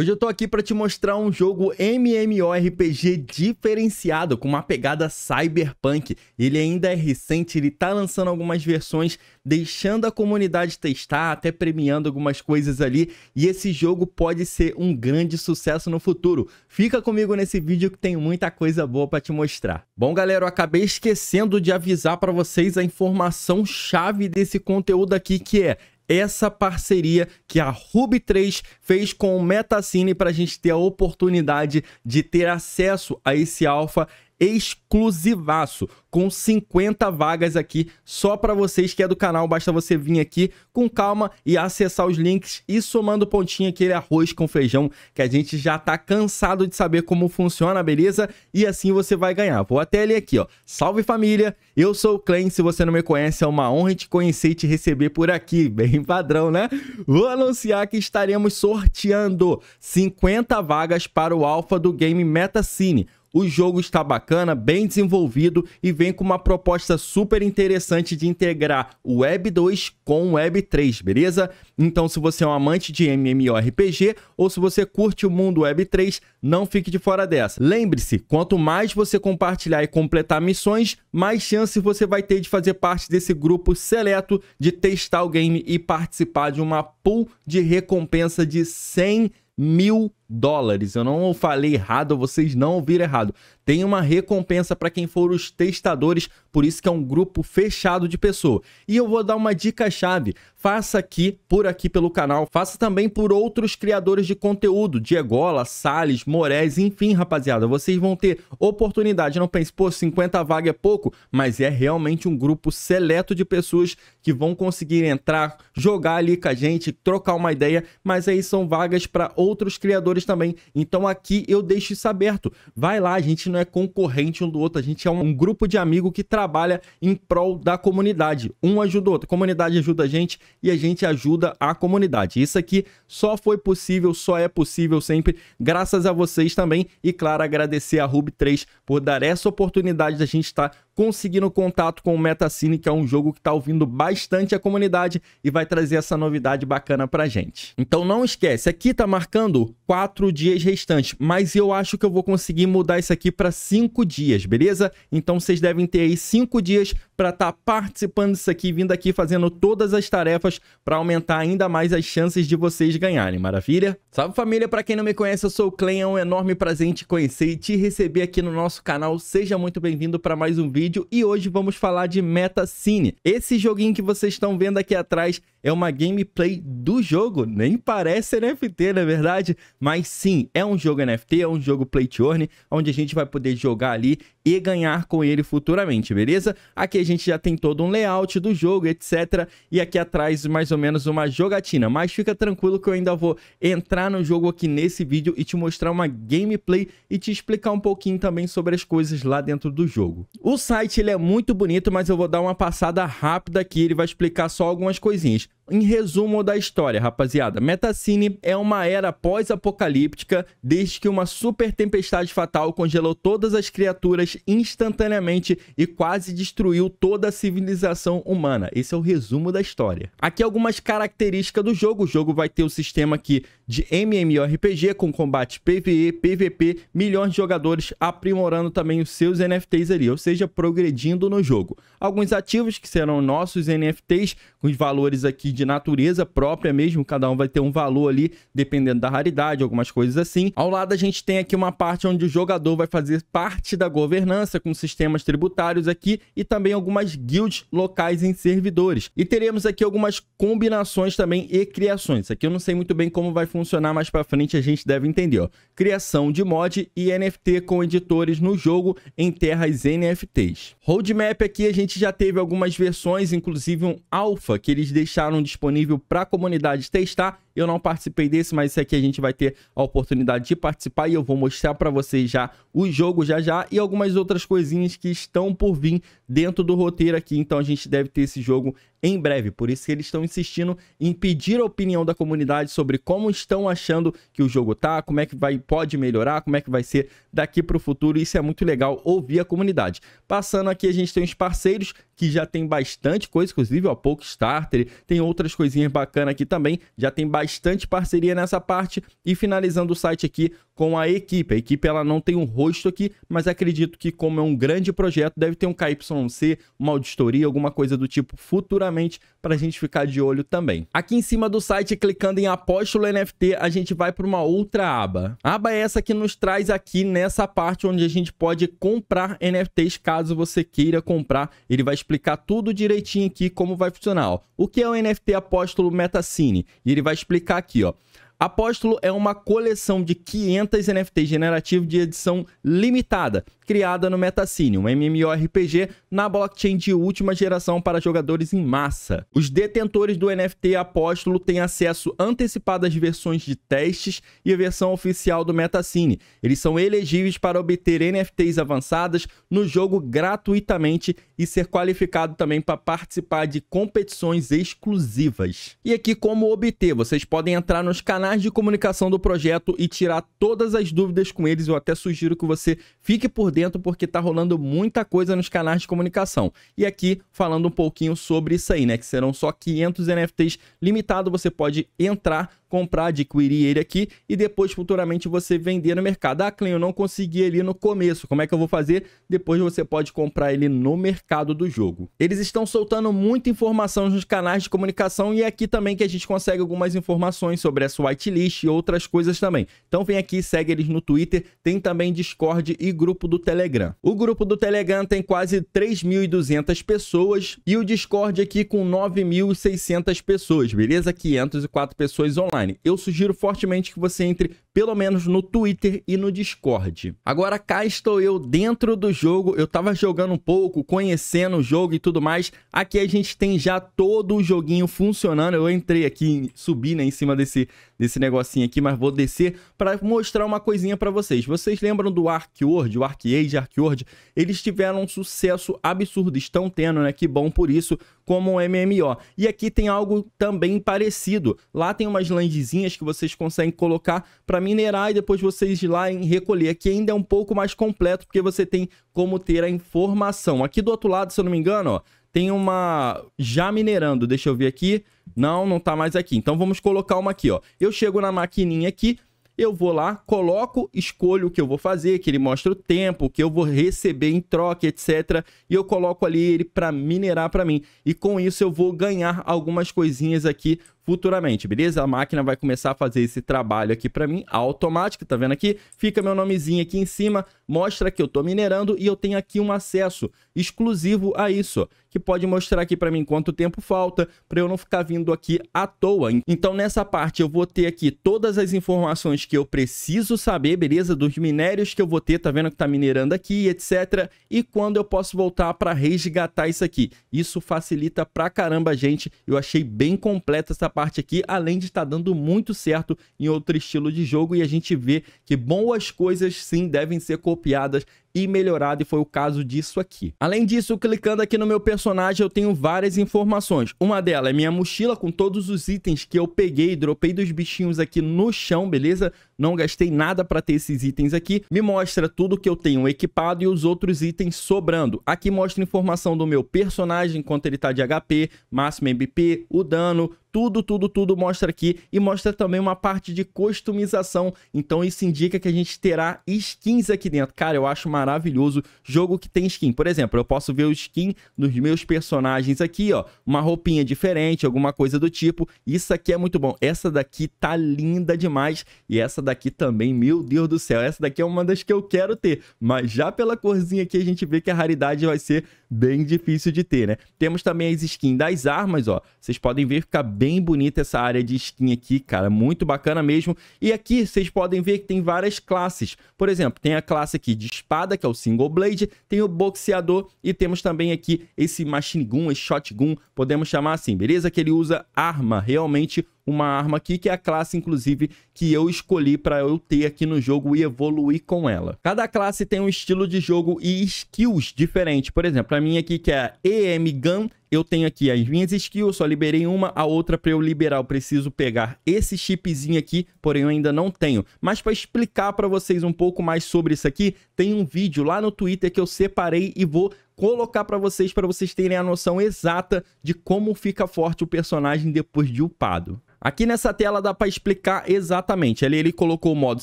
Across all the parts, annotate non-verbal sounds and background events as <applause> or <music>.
Hoje eu tô aqui para te mostrar um jogo MMORPG diferenciado, com uma pegada cyberpunk. Ele ainda é recente, ele tá lançando algumas versões, deixando a comunidade testar, até premiando algumas coisas ali, e esse jogo pode ser um grande sucesso no futuro. Fica comigo nesse vídeo que tem muita coisa boa para te mostrar. Bom, galera, eu acabei esquecendo de avisar para vocês a informação chave desse conteúdo aqui que é: essa parceria que a Ruby3 fez com o Metacine para a gente ter a oportunidade de ter acesso a esse alfa exclusivaço, com 50 vagas aqui só para vocês que é do canal. Basta você vir aqui com calma e acessar os links e somando pontinho aquele arroz com feijão que a gente já tá cansado de saber como funciona, beleza? E assim você vai ganhar. Vou até ler aqui, ó. Salve família, eu sou o Clay, Se você não me conhece, é uma honra te conhecer e te receber por aqui. <laughs> Bem padrão, né? Vou anunciar que estaremos sorteando 50 vagas para o Alpha do game Metacine o jogo está bacana, bem desenvolvido e vem com uma proposta super interessante de integrar o Web 2 com o Web 3, beleza? Então, se você é um amante de MMORPG ou se você curte o mundo Web 3, não fique de fora dessa. Lembre-se, quanto mais você compartilhar e completar missões, mais chance você vai ter de fazer parte desse grupo seleto de testar o game e participar de uma pool de recompensa de 100 mil dólares. Eu não falei errado, vocês não ouviram errado. Tem uma recompensa para quem for os testadores, por isso que é um grupo fechado de pessoa. E eu vou dar uma dica chave. Faça aqui, por aqui pelo canal, faça também por outros criadores de conteúdo, Diegola, Sales, Moraes, enfim, rapaziada, vocês vão ter oportunidade. Não pense, pô, 50 vaga é pouco, mas é realmente um grupo seleto de pessoas que vão conseguir entrar, jogar ali com a gente, trocar uma ideia, mas aí são vagas para outros criadores seguidores também. Então aqui eu deixo isso aberto. Vai lá, a gente não é concorrente um do outro, a gente é um grupo de amigo que trabalha em prol da comunidade. Um ajuda o outro, a comunidade ajuda a gente e a gente ajuda a comunidade. Isso aqui só foi possível, só é possível sempre graças a vocês também e claro, agradecer a Ruby3 por dar essa oportunidade da gente estar conseguindo contato com o Metacine, que é um jogo que está ouvindo bastante a comunidade e vai trazer essa novidade bacana para gente. Então não esquece, aqui está marcando quatro dias restantes, mas eu acho que eu vou conseguir mudar isso aqui para cinco dias, beleza? Então vocês devem ter aí cinco dias para estar tá participando disso aqui, vindo aqui fazendo todas as tarefas para aumentar ainda mais as chances de vocês ganharem, maravilha? Salve família, para quem não me conhece, eu sou o Clen, é um enorme prazer te conhecer e te receber aqui no nosso canal. Seja muito bem-vindo para mais um vídeo e hoje vamos falar de Metacine. Esse joguinho que vocês estão vendo aqui atrás é uma gameplay do jogo, nem parece NFT, na é verdade? Mas sim, é um jogo NFT, é um jogo play to earn, onde a gente vai poder jogar ali e ganhar com ele futuramente, beleza? Aqui a gente gente já tem todo um layout do jogo, etc. E aqui atrás mais ou menos uma jogatina. Mas fica tranquilo que eu ainda vou entrar no jogo aqui nesse vídeo e te mostrar uma gameplay e te explicar um pouquinho também sobre as coisas lá dentro do jogo. O site ele é muito bonito, mas eu vou dar uma passada rápida aqui, ele vai explicar só algumas coisinhas. Em resumo da história, rapaziada, Metacine é uma era pós-apocalíptica, desde que uma super tempestade fatal congelou todas as criaturas instantaneamente e quase destruiu toda a civilização humana. Esse é o resumo da história. Aqui algumas características do jogo. O jogo vai ter o um sistema que de MMORPG com combate PvE, PvP, milhões de jogadores aprimorando também os seus NFTs ali, ou seja, progredindo no jogo. Alguns ativos que serão nossos NFTs, com os valores aqui de natureza própria mesmo, cada um vai ter um valor ali, dependendo da raridade, algumas coisas assim. Ao lado a gente tem aqui uma parte onde o jogador vai fazer parte da governança, com sistemas tributários aqui e também algumas guilds locais em servidores. E teremos aqui algumas combinações também e criações. Aqui eu não sei muito bem como vai funcionar funcionar mais para frente, a gente deve entender. Ó. Criação de mod e NFT com editores no jogo em terras NFTs. Roadmap aqui a gente já teve algumas versões, inclusive um alpha que eles deixaram disponível para a comunidade testar eu não participei desse, mas esse aqui a gente vai ter a oportunidade de participar e eu vou mostrar para vocês já o jogo já já e algumas outras coisinhas que estão por vir dentro do roteiro aqui. Então a gente deve ter esse jogo em breve. Por isso que eles estão insistindo em pedir a opinião da comunidade sobre como estão achando que o jogo tá, como é que vai pode melhorar, como é que vai ser daqui para o futuro. Isso é muito legal ouvir a comunidade. Passando aqui a gente tem os parceiros que já tem bastante coisa, inclusive o Starter tem outras coisinhas bacanas aqui também. Já tem bastante bastante parceria nessa parte. E finalizando o site aqui, com a equipe. A equipe ela não tem um rosto aqui, mas acredito que como é um grande projeto, deve ter um KYC, uma auditoria, alguma coisa do tipo futuramente para a gente ficar de olho também. Aqui em cima do site, clicando em Apóstolo NFT, a gente vai para uma outra aba. A aba é essa que nos traz aqui nessa parte onde a gente pode comprar NFTs caso você queira comprar. Ele vai explicar tudo direitinho aqui como vai funcionar. Ó. O que é o NFT Apóstolo Metacine? E ele vai explicar aqui, ó. Apóstolo é uma coleção de 500 NFTs generativos de edição limitada criada no Metacine, um MMORPG na blockchain de última geração para jogadores em massa. Os detentores do NFT Apóstolo têm acesso antecipado às versões de testes e a versão oficial do Metacine. Eles são elegíveis para obter NFTs avançadas no jogo gratuitamente e ser qualificado também para participar de competições exclusivas. E aqui como obter, vocês podem entrar nos canais de comunicação do projeto e tirar todas as dúvidas com eles. Eu até sugiro que você fique por dentro dentro porque tá rolando muita coisa nos canais de comunicação. E aqui falando um pouquinho sobre isso aí, né? Que serão só 500 NFTs limitado, você pode entrar comprar, adquirir ele aqui e depois futuramente você vender no mercado. Ah, Clem, eu não consegui ele no começo, como é que eu vou fazer? Depois você pode comprar ele no mercado do jogo. Eles estão soltando muita informação nos canais de comunicação e é aqui também que a gente consegue algumas informações sobre essa whitelist e outras coisas também. Então vem aqui, segue eles no Twitter, tem também Discord e grupo do Telegram. O grupo do Telegram tem quase 3.200 pessoas e o Discord aqui com 9.600 pessoas, beleza? 504 pessoas online eu sugiro fortemente que você entre pelo menos no Twitter e no Discord. Agora cá estou eu dentro do jogo, eu tava jogando um pouco, conhecendo o jogo e tudo mais. Aqui a gente tem já todo o joguinho funcionando. Eu entrei aqui, subi né, em cima desse desse negocinho aqui, mas vou descer para mostrar uma coisinha para vocês. Vocês lembram do ArcWord, o Ark World? Eles tiveram um sucesso absurdo, estão tendo, né? Que bom por isso, como um MMO. E aqui tem algo também parecido. Lá tem umas landzinhas que vocês conseguem colocar para minerar e depois vocês ir lá em recolher. Aqui ainda é um pouco mais completo, porque você tem como ter a informação. Aqui do outro lado, se eu não me engano, ó, tem uma já minerando. Deixa eu ver aqui. Não, não tá mais aqui. Então vamos colocar uma aqui, ó. Eu chego na maquininha aqui, eu vou lá, coloco, escolho o que eu vou fazer, que ele mostra o tempo, o que eu vou receber em troca, etc. E eu coloco ali ele para minerar para mim. E com isso eu vou ganhar algumas coisinhas aqui futuramente, beleza? A máquina vai começar a fazer esse trabalho aqui para mim, automático, tá vendo aqui? Fica meu nomezinho aqui em cima, mostra que eu tô minerando e eu tenho aqui um acesso exclusivo a isso, que pode mostrar aqui para mim quanto tempo falta, para eu não ficar vindo aqui à toa. Então nessa parte eu vou ter aqui todas as informações que eu preciso saber, beleza? Dos minérios que eu vou ter, tá vendo que tá minerando aqui, etc. E quando eu posso voltar para resgatar isso aqui. Isso facilita pra caramba, gente. Eu achei bem completa essa parte parte aqui, além de estar tá dando muito certo em outro estilo de jogo e a gente vê que boas coisas sim devem ser copiadas e melhorado, e foi o caso disso aqui. Além disso, clicando aqui no meu personagem, eu tenho várias informações. Uma delas é minha mochila com todos os itens que eu peguei, dropei dos bichinhos aqui no chão, beleza? Não gastei nada para ter esses itens aqui. Me mostra tudo que eu tenho equipado e os outros itens sobrando. Aqui mostra informação do meu personagem, quanto ele tá de HP, máximo MP, o dano, tudo, tudo, tudo mostra aqui e mostra também uma parte de customização. Então isso indica que a gente terá skins aqui dentro. Cara, eu acho uma maravilhoso. Jogo que tem skin. Por exemplo, eu posso ver o skin dos meus personagens aqui, ó. Uma roupinha diferente, alguma coisa do tipo. Isso aqui é muito bom. Essa daqui tá linda demais. E essa daqui também, meu Deus do céu. Essa daqui é uma das que eu quero ter. Mas já pela corzinha aqui, a gente vê que a raridade vai ser bem difícil de ter, né? Temos também as skins das armas, ó. Vocês podem ver, ficar bem bonita essa área de skin aqui, cara. Muito bacana mesmo. E aqui, vocês podem ver que tem várias classes. Por exemplo, tem a classe aqui de espada espada, que é o single blade, tem o boxeador e temos também aqui esse machine gun, esse shotgun, podemos chamar assim, beleza? Que ele usa arma, realmente uma arma aqui, que é a classe, inclusive, que eu escolhi para eu ter aqui no jogo e evoluir com ela. Cada classe tem um estilo de jogo e skills diferentes. Por exemplo, a minha aqui, que é a EM Gun, eu tenho aqui as minhas skills, só liberei uma, a outra para eu liberar, eu preciso pegar esse chipzinho aqui, porém eu ainda não tenho. Mas para explicar para vocês um pouco mais sobre isso aqui, tem um vídeo lá no Twitter que eu separei e vou colocar para vocês, para vocês terem a noção exata de como fica forte o personagem depois de upado. Aqui nessa tela dá para explicar exatamente. Ali ele colocou o modo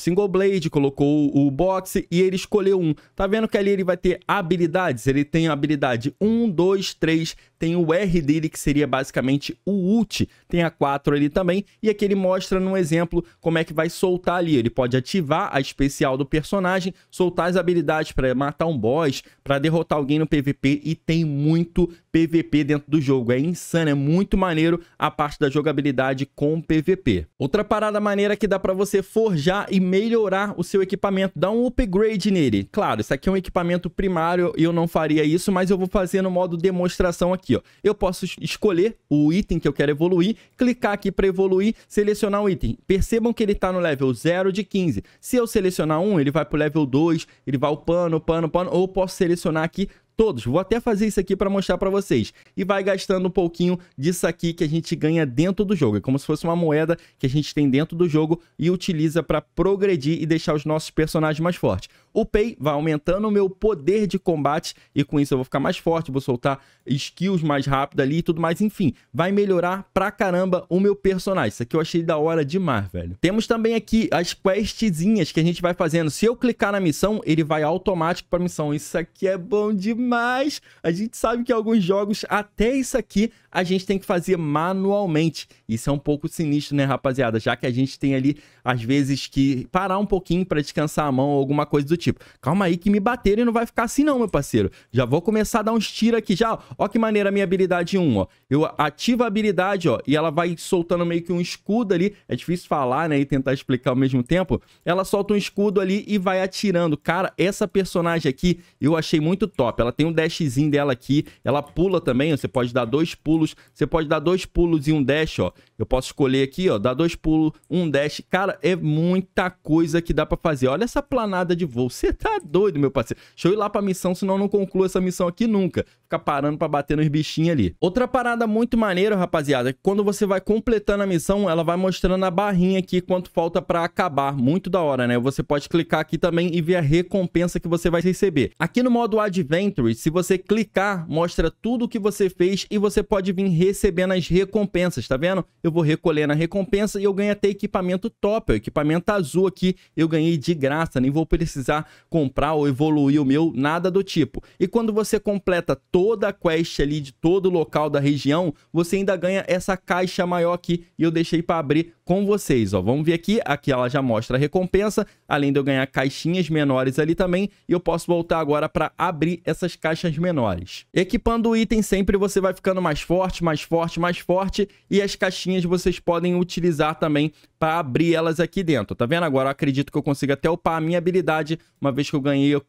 single blade, colocou o boxe e ele escolheu um. Tá vendo que ali ele vai ter habilidades? Ele tem habilidade 1, 2, 3, tem o R dele, que seria basicamente o ult, tem a 4 ali também, e aqui ele mostra num exemplo como é que vai soltar ali. Ele pode ativar a especial do personagem, soltar as habilidades para matar um boss, para derrotar alguém no PVP, e tem muito PVP dentro do jogo. É insano, é muito maneiro a parte da jogabilidade com PVP. Outra parada maneira que dá para você forjar e melhorar o seu equipamento, dar um upgrade nele. Claro, isso aqui é um equipamento primário, eu não faria isso, mas eu vou fazer no modo demonstração aqui aqui, ó. Eu posso escolher o item que eu quero evoluir, clicar aqui para evoluir, selecionar o item. Percebam que ele está no level 0 de 15. Se eu selecionar um, ele vai para o level 2, ele vai upando, upando, upando, ou posso selecionar aqui todos. Vou até fazer isso aqui para mostrar para vocês. E vai gastando um pouquinho disso aqui que a gente ganha dentro do jogo. É como se fosse uma moeda que a gente tem dentro do jogo e utiliza para progredir e deixar os nossos personagens mais fortes. O Pay vai aumentando o meu poder de combate e com isso eu vou ficar mais forte, vou soltar skills mais rápido ali e tudo mais. Enfim, vai melhorar pra caramba o meu personagem. Isso aqui eu achei da hora demais, velho. Temos também aqui as questzinhas que a gente vai fazendo. Se eu clicar na missão, ele vai automático pra missão. Isso aqui é bom demais. A gente sabe que alguns jogos, até isso aqui, a gente tem que fazer manualmente. Isso é um pouco sinistro, né, rapaziada? Já que a gente tem ali, às vezes, que parar um pouquinho pra descansar a mão ou alguma coisa do tipo tipo, calma aí que me bateram e não vai ficar assim não, meu parceiro. Já vou começar a dar uns tiros aqui já, ó. que maneira a minha habilidade 1, ó. Eu ativo a habilidade, ó, e ela vai soltando meio que um escudo ali. É difícil falar, né, e tentar explicar ao mesmo tempo. Ela solta um escudo ali e vai atirando. Cara, essa personagem aqui eu achei muito top. Ela tem um dashzinho dela aqui, ela pula também, ó. você pode dar dois pulos, você pode dar dois pulos e um dash, ó. Eu posso escolher aqui, ó, dar dois pulos, um dash. Cara, é muita coisa que dá pra fazer. Olha essa planada de voo show. Você tá doido, meu parceiro. Deixa eu ir lá pra missão, senão eu não concluo essa missão aqui nunca. Ficar parando pra bater nos bichinhos ali. Outra parada muito maneira, rapaziada, é que quando você vai completando a missão, ela vai mostrando a barrinha aqui quanto falta pra acabar. Muito da hora, né? Você pode clicar aqui também e ver a recompensa que você vai receber. Aqui no modo Adventure, se você clicar, mostra tudo o que você fez e você pode vir recebendo as recompensas, tá vendo? Eu vou recolhendo a recompensa e eu ganho até equipamento top, o equipamento azul aqui eu ganhei de graça, nem vou precisar comprar ou evoluir o meu, nada do tipo. E quando você completa toda a quest ali de todo o local da região, você ainda ganha essa caixa maior aqui e eu deixei para abrir com vocês, ó. Vamos ver aqui, aqui ela já mostra a recompensa, além de eu ganhar caixinhas menores ali também, e eu posso voltar agora para abrir essas caixas menores. Equipando o item sempre você vai ficando mais forte, mais forte, mais forte, e as caixinhas vocês podem utilizar também para abrir elas aqui dentro, tá vendo? Agora eu acredito que eu consiga até upar a minha habilidade, uma vez que eu ganhei o,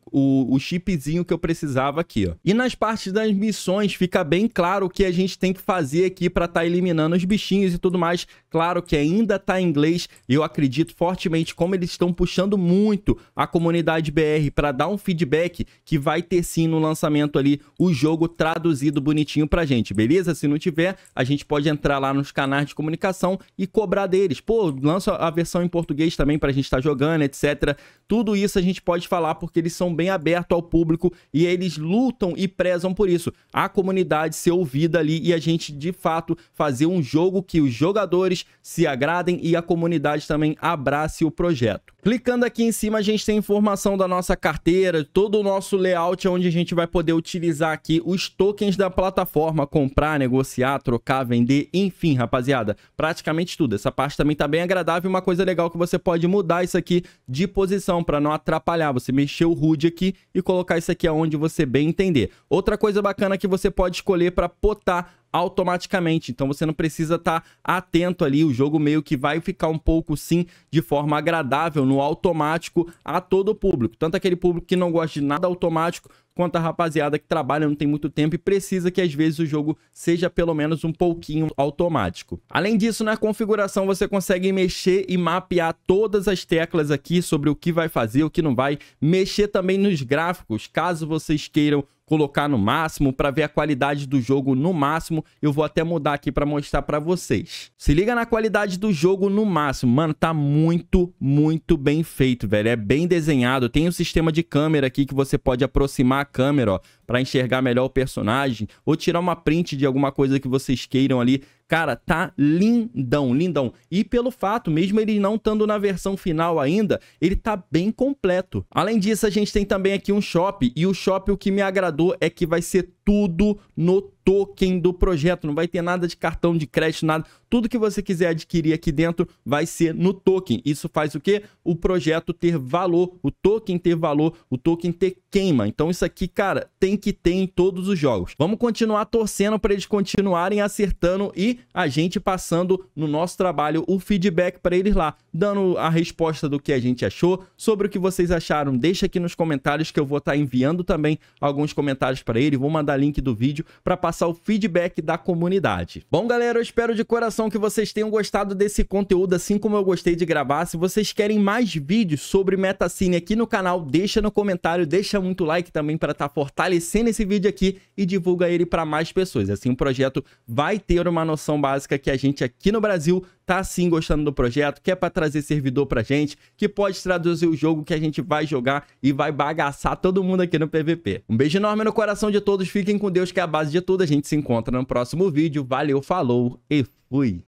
o chipzinho que eu precisava aqui, ó. E nas partes das missões fica bem claro o que a gente tem que fazer aqui para estar tá eliminando os bichinhos e tudo mais, claro que ainda ainda tá em inglês. Eu acredito fortemente como eles estão puxando muito a comunidade BR para dar um feedback que vai ter sim no lançamento ali o jogo traduzido bonitinho pra gente, beleza? Se não tiver, a gente pode entrar lá nos canais de comunicação e cobrar deles. Pô, lança a versão em português também pra gente estar tá jogando, etc. Tudo isso a gente pode falar porque eles são bem abertos ao público e eles lutam e prezam por isso. A comunidade ser ouvida ali e a gente de fato fazer um jogo que os jogadores se agradem e a comunidade também abrace o projeto. Clicando aqui em cima, a gente tem informação da nossa carteira, todo o nosso layout onde a gente vai poder utilizar aqui os tokens da plataforma, comprar, negociar, trocar, vender, enfim, rapaziada, praticamente tudo. Essa parte também está bem agradável, uma coisa legal que você pode mudar isso aqui de posição para não atrapalhar, você mexer o HUD aqui e colocar isso aqui aonde você bem entender. Outra coisa bacana que você pode escolher para potar automaticamente. Então você não precisa estar tá atento ali. O jogo meio que vai ficar um pouco sim de forma agradável no automático a todo o público. Tanto aquele público que não gosta de nada automático, quanto a rapaziada que trabalha não tem muito tempo e precisa que às vezes o jogo seja pelo menos um pouquinho automático. Além disso, na configuração você consegue mexer e mapear todas as teclas aqui sobre o que vai fazer, o que não vai, mexer também nos gráficos, caso vocês queiram colocar no máximo, para ver a qualidade do jogo no máximo. Eu vou até mudar aqui para mostrar para vocês. Se liga na qualidade do jogo no máximo. Mano, tá muito, muito bem feito, velho. É bem desenhado. Tem um sistema de câmera aqui que você pode aproximar a câmera, ó, para enxergar melhor o personagem ou tirar uma print de alguma coisa que vocês queiram ali Cara, tá lindão, lindão. E pelo fato, mesmo ele não estando na versão final ainda, ele tá bem completo. Além disso, a gente tem também aqui um shop. E o shop, o que me agradou é que vai ser tudo no token do projeto. Não vai ter nada de cartão de crédito, nada. Tudo que você quiser adquirir aqui dentro vai ser no token. Isso faz o quê? O projeto ter valor, o token ter valor, o token ter queima. Então isso aqui, cara, tem que ter em todos os jogos. Vamos continuar torcendo para eles continuarem acertando e a gente passando no nosso trabalho o feedback para eles lá, dando a resposta do que a gente achou, sobre o que vocês acharam. Deixa aqui nos comentários que eu vou estar tá enviando também alguns comentários para ele, vou mandar link do vídeo para passar o feedback da comunidade. Bom, galera, eu espero de coração que vocês tenham gostado desse conteúdo, assim como eu gostei de gravar. Se vocês querem mais vídeos sobre Metacine aqui no canal, deixa no comentário, deixa muito like também para estar tá fortalecendo esse vídeo aqui e divulga ele para mais pessoas. Assim o projeto vai ter uma noção básica que a gente aqui no Brasil tá sim gostando do projeto, que é para trazer servidor pra gente, que pode traduzir o jogo que a gente vai jogar e vai bagaçar todo mundo aqui no PVP. Um beijo enorme no coração de todos, fiquem com Deus que é a base de tudo. A gente se encontra no próximo vídeo. Valeu, falou e fui!